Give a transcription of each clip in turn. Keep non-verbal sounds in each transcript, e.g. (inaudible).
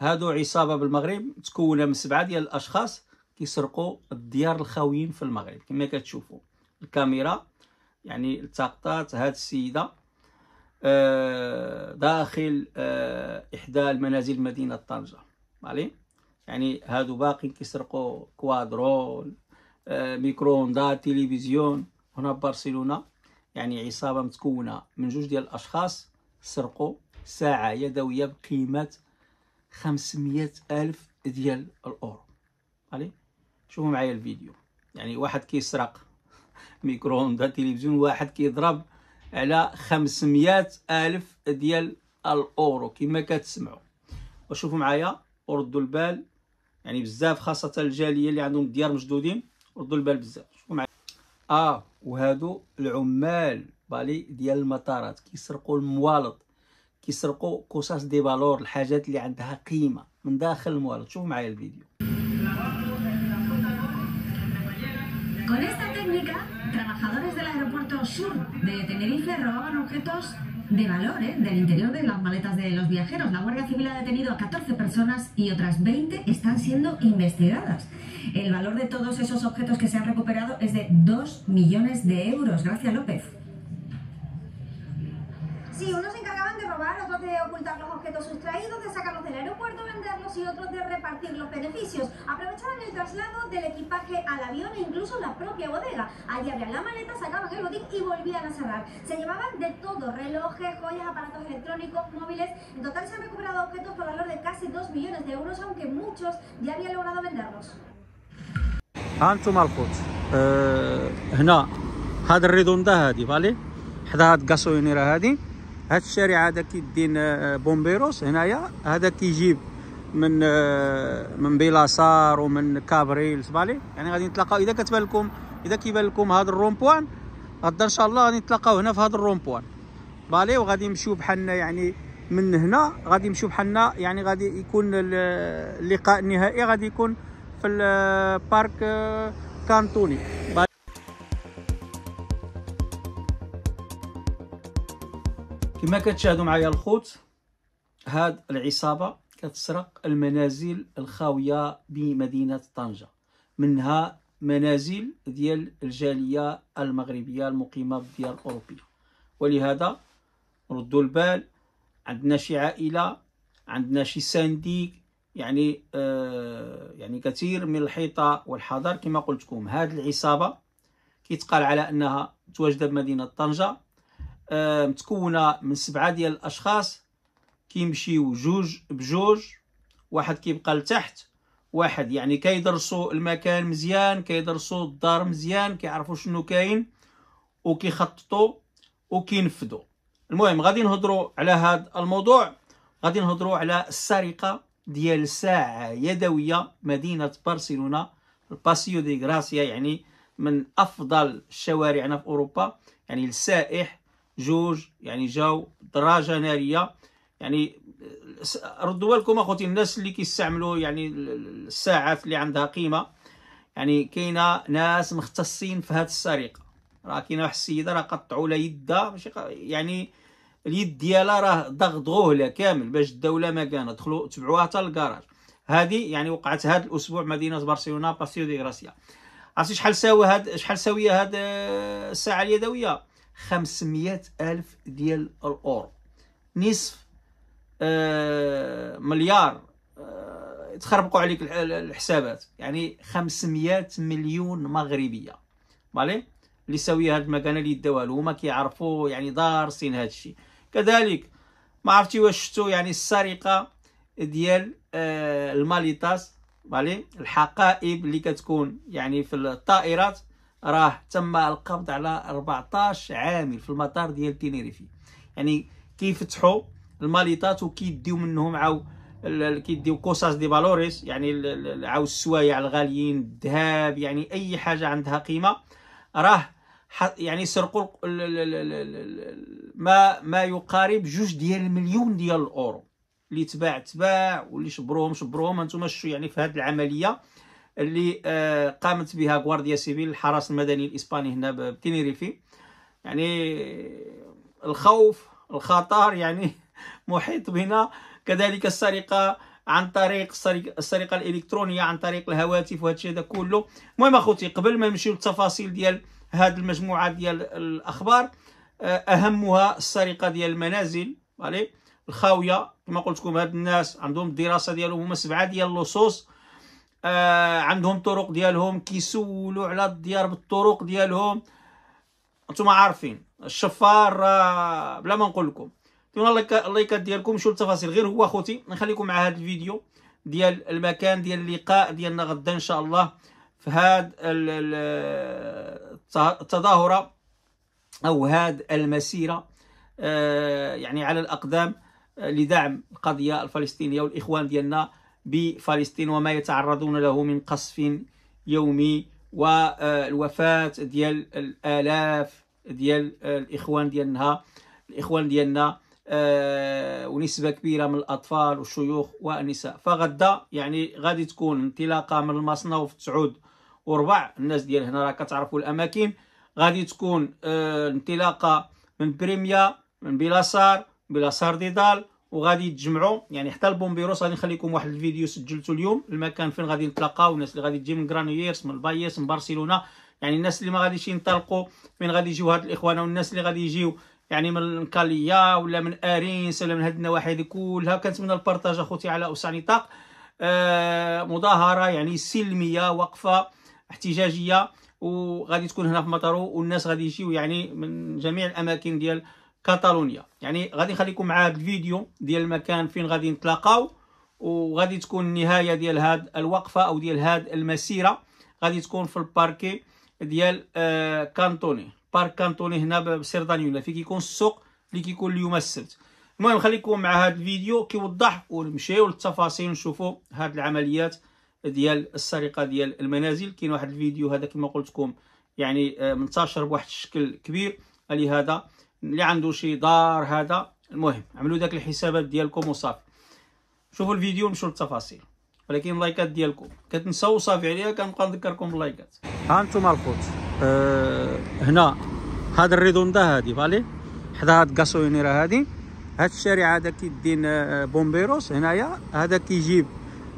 هادو عصابه بالمغرب متكونه من سبعه ديال الاشخاص كيسرقوا الديار الخاويين في المغرب كما كتشوفوا الكاميرا يعني التقطات هاد السيده آه، داخل آه، احدى المنازل مدينه طنجه مالي يعني هادو باقي كيسرقوا كوادرون آه تلفزيون هنا برشلونه يعني عصابه متكونه من جوج ديال الاشخاص سرقوا ساعه يدويه بقيمه 500 ألف ديال الأورو علي شوفوا معايا الفيديو يعني واحد كيسرق (laughs) ميكرووند تلفزيون واحد كيضرب على 500 ألف ديال الأورو كما كتسمعوا وشوفوا معايا وردوا البال يعني بزاف خاصة الجالية اللي عندهم الديار مشدودين ردوا البال بزاف شوفوا معايا اه وهادو العمال بالي ديال المطارات كيسرقوا الموالط كيسرقوا قصص دي فالور الحاجات اللي عندها من داخل el الفيديو Con esta técnica, trabajadores del aeropuerto sur de Tenerife robaban objetos de valor ¿eh? del interior de las maletas de los viajeros. La Guardia Civil ha detenido a 14 personas y otras 20 están siendo investigadas. El valor de todos esos objetos que se han recuperado es de 2 millones de euros. Gracias, López. Sí, unos otros de ocultar los objetos sustraídos, de sacarlos del aeropuerto, venderlos y otros de repartir los beneficios. Aprovechaban el traslado del equipaje al avión e incluso la propia bodega. Allí abrían la maleta, sacaban el botín y volvían a cerrar. Se llevaban de todo, relojes, joyas, aparatos electrónicos, móviles. En total se han recuperado objetos por valor de casi 2 millones de euros, aunque muchos ya habían logrado venderlos. هانتوما الخوت أه هنا هذا الريدون ده هاد الشارع هذا كيدين آه، بومبيروس هنايا هذا كيجيب من آه، من بيلاصار ومن كابريل سبالي يعني غادي نتلاقاو اذا كتبان لكم اذا كيبان لكم هذا الرومبوان غدا ان شاء الله غادي نتلاقاو هنا في هذا الرومبوان بالي وغادي نمشيو بحالنا يعني من هنا غادي نمشيو بحالنا يعني غادي يكون اللقاء النهائي غادي يكون في البارك آه، كانتوني كما كتشاهدوا معايا الخوت هاد العصابه كتسرق المنازل الخاويه بمدينه طنجه منها منازل ديال الجاليه المغربيه المقيمه في الديار الاوروبيه ولهذا ردوا البال عندنا شي عائله عندنا شي سانديك يعني آه يعني كثير من الحيطه والحذر كما قلت لكم هذه العصابه كيتقال على انها متواجده بمدينه طنجه متكونه من سبعه ديال الاشخاص كيمشيو جوج بجوج واحد كيبقى لتحت واحد يعني كيدرسوا المكان مزيان كيدرسوا الدار مزيان كيعرفوا شنو كاين وكيخططوا وكينفذوا المهم غادي نهضروا على هذا الموضوع غادي نهضروا على السرقه ديال ساعه يدويه مدينه برشلونه الباسيو دي غراسيا يعني من افضل هنا في اوروبا يعني السائح جوج يعني جاو دراجه ناريه يعني ردوا لكم اخوتي الناس اللي كيستعملوا يعني الساعات اللي عندها قيمه يعني كاينه ناس مختصين في هذه السرقه راه كاينه واحد السيده راه قطعوا لها يدها يعني اليد ديالها راه ضغطوه لها كامل باش الدوله ما كانت دخلوا تبعوها حتى للكراج هذه يعني وقعت هذا الاسبوع مدينه برشلونه باسيو دي غراسيا عرفتي شحال ساوي هاد شحال ساويه هاد آه، الساعه اليدويه 500 ألف ديال الأورو نصف آه، مليار آه، تخربقوا عليك الحسابات يعني 500 مليون مغربية مالي اللي ساوية هاد المكانة اللي داوها هما كيعرفوا يعني دارسين الشيء كذلك ما عرفتي واش شفتوا يعني السرقة ديال آه، الماليطاس مالي الحقائب اللي كتكون يعني في الطائرات راه تم القبض على 14 عامل في المطار ديال تينيريفي يعني كيفتحوا الماليطات وكيديو منهم عاو كيديو كوساس دي فالوريس يعني عاو السوايع الغاليين الذهب يعني اي حاجه عندها قيمه راه يعني سرقوا ما ما يقارب جوج ديال المليون ديال الاورو اللي تباع تباع واللي شبروهم شبروهم انتم شو يعني في هذه العمليه اللي آه، قامت بها غوارديا سيفيل الحرس المدني الاسباني هنا بتينيريفي يعني آه، الخوف الخطر يعني (laughs) محيط بنا كذلك السرقه عن طريق السرقه الالكترونيه عن طريق الهواتف وهذا الشيء هذا كله المهم اخوتي قبل ما نمشيو للتفاصيل ديال هذه المجموعه ديال الاخبار آه، اهمها السرقه ديال المنازل فالي الخاويه كما قلت لكم هاد الناس عندهم الدراسه ديالهم هما سبعه ديال اللصوص آه عندهم طرق ديالهم كيسولوا على الديار بالطرق ديالهم انتم عارفين الشفار آه بلا ما نقول لكم نعطيونا اللايكات ديالكم شو التفاصيل غير هو اخوتي نخليكم مع هذا الفيديو ديال المكان ديال اللقاء ديالنا غدا ان شاء الله في هاد التظاهره او هاد المسيره آه يعني على الاقدام لدعم القضيه الفلسطينيه والاخوان ديالنا بفلسطين وما يتعرضون له من قصف يومي والوفاة ديال الآلاف ديال الإخوان ديالنا الإخوان ديالنا آه، ونسبة كبيرة من الأطفال والشيوخ والنساء فغدا يعني غادي تكون انطلاقة من المصنع في تسعود وربع الناس ديال هنا راه كتعرفوا الأماكن غادي تكون آه، انطلاقة من بريميا من بلاصار بلاصار ديدال وغادي يتجمعوا يعني حتى البومبيروس غادي نخلي لكم واحد الفيديو سجلته اليوم المكان فين غادي نتلاقاو الناس اللي غادي تجي من غرانييرس من بايس من برشلونه يعني الناس اللي ما غاديش ينطلقوا فين غادي يجيو هاد الاخوان والناس اللي غادي يجيو يعني من كاليا ولا من ارينس ولا من هاد النواحي هذه كلها كنتمنى البارطاج اخوتي على اوسع نطاق آه، مظاهره يعني سلميه وقفه احتجاجيه وغادي تكون هنا في مطارو والناس غادي يجيو يعني من جميع الاماكن ديال كاتالونيا يعني غادي نخليكم مع هذا الفيديو ديال المكان فين غادي نتلاقاو وغادي تكون النهايه ديال هاد الوقفه او ديال هاد المسيره غادي تكون في الباركي ديال آه، كانتوني بارك كانتوني هنا بسردانيولا فين كيكون السوق اللي كيكون اليوم السبت المهم خليكم مع هذا الفيديو كيوضح ونمشيو للتفاصيل نشوفوا هاد العمليات ديال السرقه ديال المنازل كاين واحد الفيديو هذا كما قلت لكم يعني آه، منتشر بواحد الشكل كبير لهذا اللي عنده شي دار هذا المهم عملوا داك الحسابات ديالكم وصافي شوفوا الفيديو نمشيو للتفاصيل ولكن اللايكات ديالكم كتنساو صافي عليا كنبقى نذكركم باللايكات ها انتم الخوت أه هنا هاد الريدوندا هادي فالي حدا هاد غاسوينيرا هادي هاد الشارع هذا كيدين آه، بومبيروس هنايا هذا كيجيب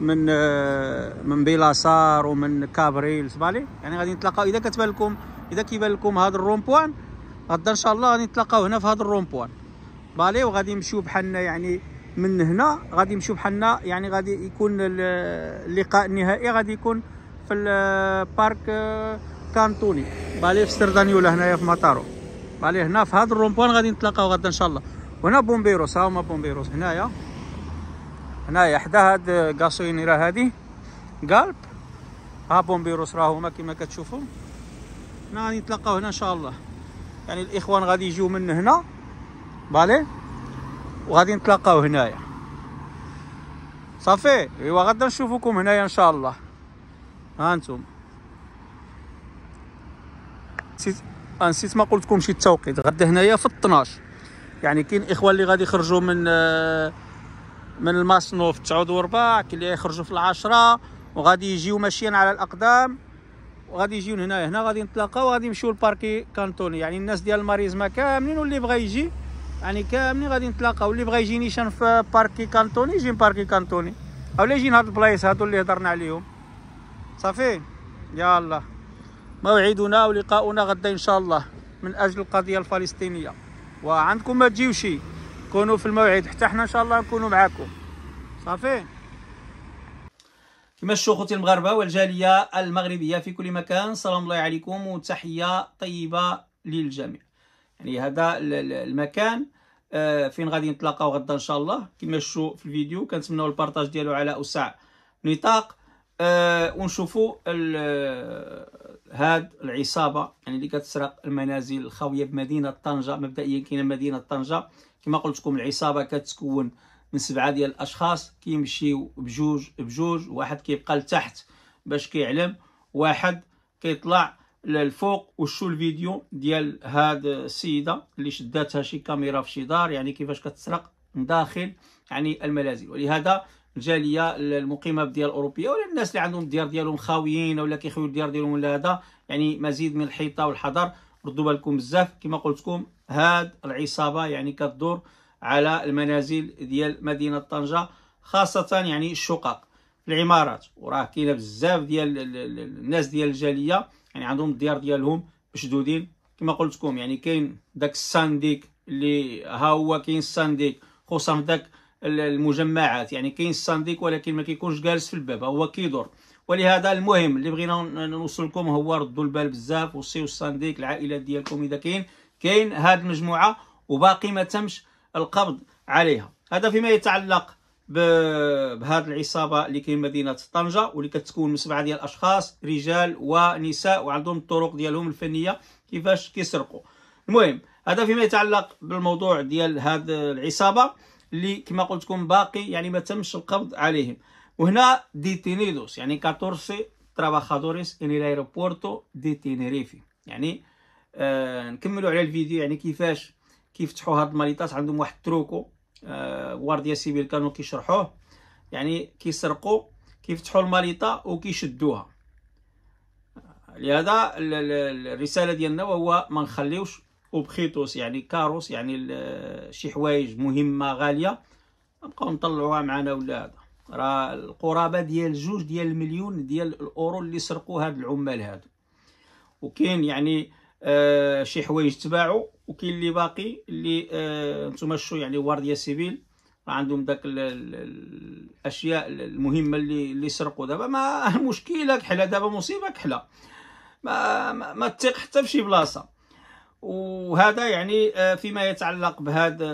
من آه، من بيلاصار ومن كابريل فالي يعني غادي نتلاقاو اذا كتبان لكم اذا كيبان لكم هاد الرومبوان غدا ان شاء الله غادي نتلاقاو هنا في هذا الرومبوان بالي وغادي نمشيو بحالنا يعني من هنا غادي نمشيو بحالنا يعني غادي يكون اللقاء النهائي غادي يكون في البارك آه، كانتوني بالي في سرداني هنايا في مطارو بالي هنا في هذا الرومبوان غادي نتلاقاو غدا ان شاء الله وهنا بومبيروس ها هما بومبيروس هنايا هنايا حدا هاد راه هادي قالب ها بومبيروس راهو هما كما كتشوفو هنا غادي نتلاقاو هنا ان شاء الله يعني الاخوان غادي يجيو من هنا بالي وغادي نتلاقاو هنايا صافي ايوا غدا نشوفكم هنايا ان شاء الله ها انتم نسيت نسيت ما قلت شي التوقيت غدا هنايا في 12 يعني كاين اخوان اللي غادي يخرجوا من آه، من الماسنو في 9 4 كاين اللي يخرجوا في العشرة وغادي يجيو ماشيين على الاقدام وغادي يجيو هنا هنا غادي نتلاقاو وغادي نمشيو للباركي كانتوني يعني الناس ديال الماريزما كاملين واللي بغا يجي يعني كاملين غادي نتلاقاو واللي بغا يجي نيشان في باركي كانتوني يجي باركي كانتوني اولا يجي هاد البلايص هادو اللي هضرنا عليهم صافي يلا موعدنا ولقاؤنا غدا ان شاء الله من اجل القضيه الفلسطينيه وعندكم ما تجيوش كونوا في الموعد حتى حنا ان شاء الله نكونوا معاكم صافي كما الشيوخ المغاربه والجاليه المغربيه في كل مكان سلام الله عليكم وتحيه طيبه للجميع يعني هذا المكان آه، فين غادي نتلاقاو غدا ان شاء الله كما شفتوا في الفيديو كنتمناو البارطاج ديالو على اوسع نطاق آه، ونشوفوا آه، هاد العصابه يعني اللي كتسرق المنازل الخاويه بمدينه طنجه مبدئيا كاينه مدينه طنجه كما قلت لكم العصابه كتكون من سبعه ديال الاشخاص كيمشيو بجوج بجوج واحد كيبقى لتحت باش كيعلم واحد كيطلع للفوق وشو الفيديو ديال هاد السيده اللي شداتها شي كاميرا في شي دار يعني كيفاش كتسرق من داخل يعني المنازل ولهذا الجاليه المقيمه بالديار الاوروبيه ولا الناس اللي عندهم الديار ديالهم خاويين ولا كيخويو الديار ديالهم ولا هذا يعني مزيد من الحيطه والحذر ردوا بالكم بزاف كما قلت لكم هاد العصابه يعني كتدور على المنازل ديال مدينه طنجه خاصه يعني الشقق العمارات وراه كاينه بزاف ديال الناس ديال الجاليه يعني عندهم الديار ديالهم مشدودين كما قلت لكم يعني كاين داك السانديك اللي ها هو كاين السانديك خصوصا في داك المجمعات يعني كاين السانديك ولكن ما كيكونش جالس في الباب هو كيدور ولهذا المهم اللي بغينا نوصل لكم هو ردوا البال بزاف وصيو السانديك العائلات ديالكم اذا كاين كاين هاد المجموعه وباقي ما تمش القبض عليها هذا فيما يتعلق بهذه العصابه اللي كاين مدينه طنجه واللي كتكون من سبعه ديال الاشخاص رجال ونساء وعندهم الطرق ديالهم الفنيه كيفاش كيسرقوا المهم هذا فيما يتعلق بالموضوع ديال هذه العصابه اللي كما قلت لكم باقي يعني ما تمش القبض عليهم وهنا ديتينيدوس يعني 14 ترافاخادوريس ان الايروبورتو دي تينيريفي يعني آه نكملوا على الفيديو يعني كيفاش كيفتحوا هاد الماليطات عندهم واحد التروكو آه سيفيل كانوا كيشرحوه يعني كيسرقوا كيفتحوا الماليطه وكيشدوها لهذا الرساله ديالنا وهو ما نخليوش وبخيطوس يعني كاروس يعني شي حوايج مهمه غاليه نبقاو نطلعوها معنا ولا هذا راه القرابه ديال جوج ديال المليون ديال الاورو اللي سرقوا هاد العمال هادو وكاين يعني آه، شي حوايج تباعوا وكاين اللي باقي اللي آه، نتوما آه شو يعني وارديا سيفيل راه عندهم داك الاشياء المهمه اللي اللي سرقوا دابا ما المشكله (laughs) كحله دابا مصيبه كحله ما ما, ما تثق حتى فشي بلاصه وهذا يعني آه، فيما يتعلق بهذا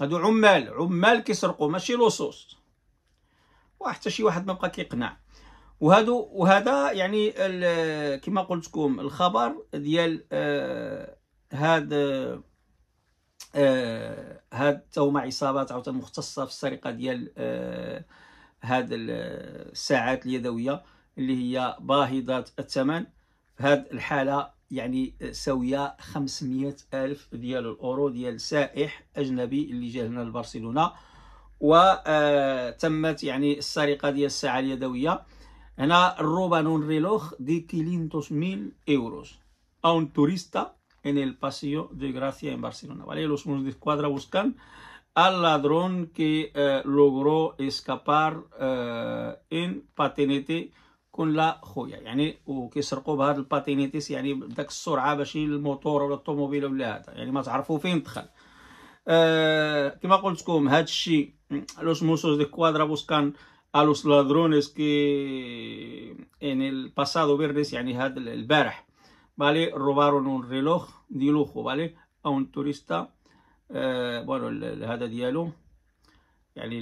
هادو عمال عمال كيسرقوا ماشي لصوص وحتى شي واحد ما بقى كيقنع وهادو وهذا يعني كما قلت لكم الخبر ديال آه هاد آه عصابات عاوتاني مختصه في السرقه ديال آه، هاد الساعات اليدويه اللي هي باهظه الثمن في هاد الحاله يعني ساويه 500 الف ديال الاورو ديال سائح اجنبي اللي جا هنا لبرشلونه وتمت آه، يعني السرقه ديال الساعه اليدويه la roban un reloj de 500 mil euros a un turista en el Paseo de Gracia en Barcelona. ¿vale? Los unos de escuadra buscan al ladrón que eh, logró escapar eh, en patinete con la joya. Yani, o que se roba el patinete, si yani, el motor o el automóvil o el yani, más arfo fintral. Uh, eh, ¿Qué más con los musos de escuadra buscan? a los ladrones que en el pasado viernes, يعني el البارح, ¿vale? Robaron un reloj de lujo, ¿vale? A un turista, eh, bueno, el, Hada Dialo, يعني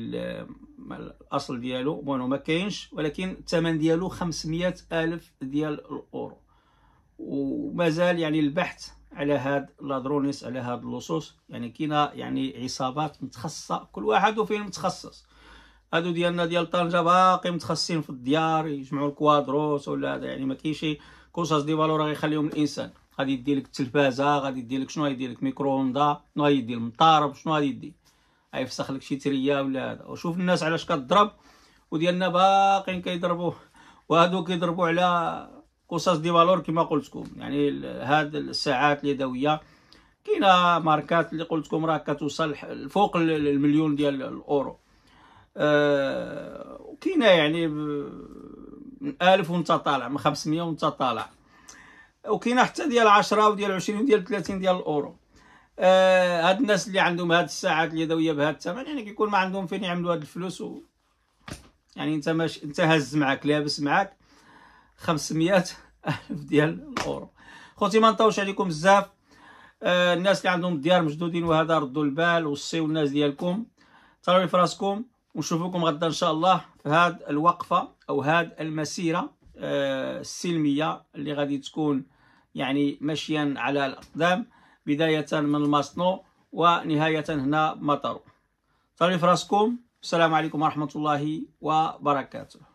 الاصل ديالو بونو ما كاينش ولكن الثمن ديالو 500 الف ديال الاورو ومازال يعني البحث على هاد لادرونيس على هاد اللصوص يعني كاينه يعني عصابات متخصصه كل واحد وفين متخصص هادو ديالنا ديال طنجه باقي متخصصين في الديار يجمعوا الكوادروس ولا يعني ما كاينش كوساس دي فالور غيخليهم الانسان غادي يدي لك التلفازه غادي يدي لك شنو غادي يدي لك ميكرووندا شنو غادي يدي المطارب شنو غادي يدي غيفسخ لك شي تريه ولا هذا وشوف الناس علاش كضرب وديالنا باقيين كيضربوا وهادو كيضربوا على قصص دي فالور كما قلت لكم يعني هاد الساعات اليدويه كاينه ماركات اللي قلت لكم راه كتوصل فوق المليون ديال الاورو آه كاينه يعني من 1000 وانت طالع من 500 وانت طالع وكاينه حتى ديال 10 وديال 20 وديال 30 ديال الاورو آه هاد الناس اللي عندهم هاد الساعات اليدويه بهاد الثمن يعني كيكون ما عندهم فين يعملوا هاد الفلوس و يعني انت ماش انت هز معاك لابس معاك 500 الف ديال الاورو خوتي ما نطوش عليكم بزاف آه الناس اللي عندهم ديار مجدودين وهذا ردوا البال وصيو الناس ديالكم تراوي فراسكم ونشوفكم غدا ان شاء الله في هاد الوقفه او هاد المسيره آه، السلميه اللي غادي تكون يعني ماشيا على الاقدام بدايه من الماسنو ونهايه هنا مطر طريف راسكم السلام عليكم ورحمه الله وبركاته